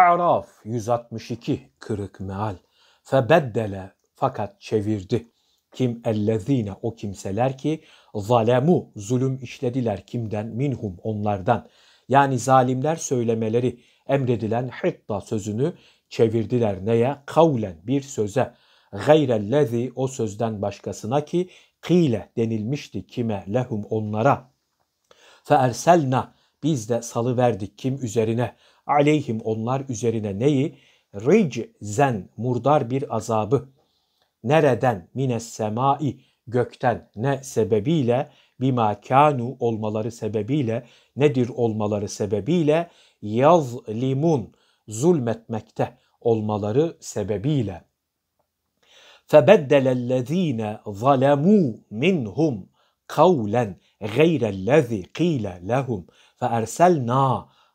Araf 162 kırık meal. Febeddele fakat çevirdi. Kim ellezine o kimseler ki zalemu zulüm işlediler kimden minhum onlardan. Yani zalimler söylemeleri emredilen hitta sözünü çevirdiler neye? Kavlen bir söze. Gayrellezi o sözden başkasına ki kile denilmişti kime lehum onlara. Fe erselna biz de salıverdik kim üzerine aleyhim onlar üzerine neyi? Riczen murdar bir azabı. Nereden? Mines semai gökten ne sebebiyle bima kanu olmaları sebebiyle nedir olmaları sebebiyle yaz limun zulmetmekte olmaları sebebiyle. فَبَدَّلَ الَّذ۪ينَ ظَلَمُوا مِنْهُمْ قَوْلًا غَيْرَ الَّذ۪ي قِيلَ لَهُمْ فَاَرْسَلْنَا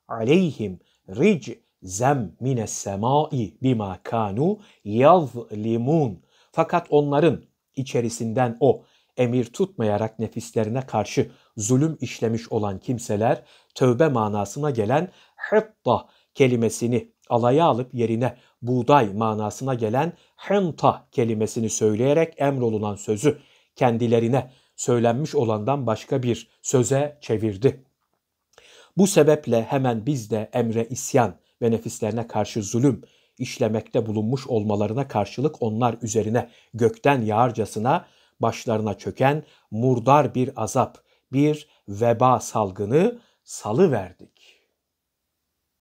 عَلَيْهِمْ Ric, Rizem mine semai bima kanu yazlimun. Fakat onların içerisinden o emir tutmayarak nefislerine karşı zulüm işlemiş olan kimseler tövbe manasına gelen hitta kelimesini alaya alıp yerine buğday manasına gelen hınta kelimesini söyleyerek emrolunan sözü kendilerine söylenmiş olandan başka bir söze çevirdi. Bu sebeple hemen biz de emre isyan ve nefislerine karşı zulüm işlemekte bulunmuş olmalarına karşılık onlar üzerine gökten yağarcasına başlarına çöken murdar bir azap, bir veba salgını salı verdik.